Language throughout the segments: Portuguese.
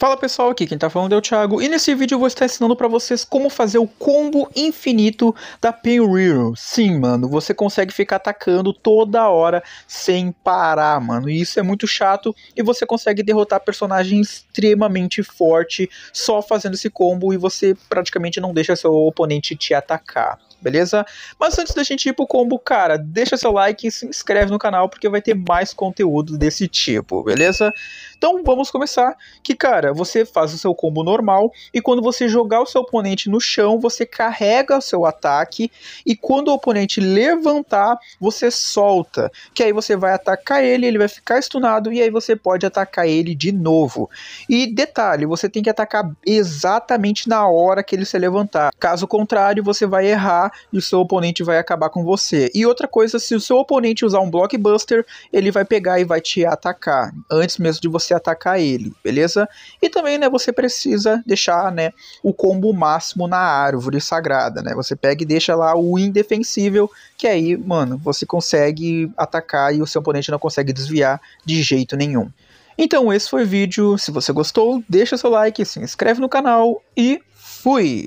Fala pessoal, aqui quem tá falando é o Thiago e nesse vídeo eu vou estar ensinando para vocês como fazer o combo infinito da Penriro. Sim, mano, você consegue ficar atacando toda hora sem parar, mano, e isso é muito chato e você consegue derrotar personagem extremamente forte só fazendo esse combo e você praticamente não deixa seu oponente te atacar beleza? Mas antes da gente ir pro combo, cara, deixa seu like e se inscreve no canal porque vai ter mais conteúdo desse tipo, beleza? Então vamos começar, que cara, é, você faz o seu combo normal e quando você jogar o seu oponente no chão, você carrega o seu ataque e quando o oponente levantar, você solta. Que aí você vai atacar ele, ele vai ficar stunado e aí você pode atacar ele de novo. E detalhe, você tem que atacar exatamente na hora que ele se levantar. Caso contrário, você vai errar e o seu oponente vai acabar com você. E outra coisa, se o seu oponente usar um blockbuster, ele vai pegar e vai te atacar antes mesmo de você atacar ele, beleza? E também, né, você precisa deixar, né, o combo máximo na árvore sagrada, né? Você pega e deixa lá o indefensível, que aí, mano, você consegue atacar e o seu oponente não consegue desviar de jeito nenhum. Então, esse foi o vídeo. Se você gostou, deixa seu like, se inscreve no canal e fui!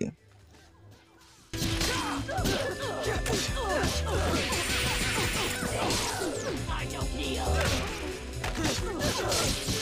I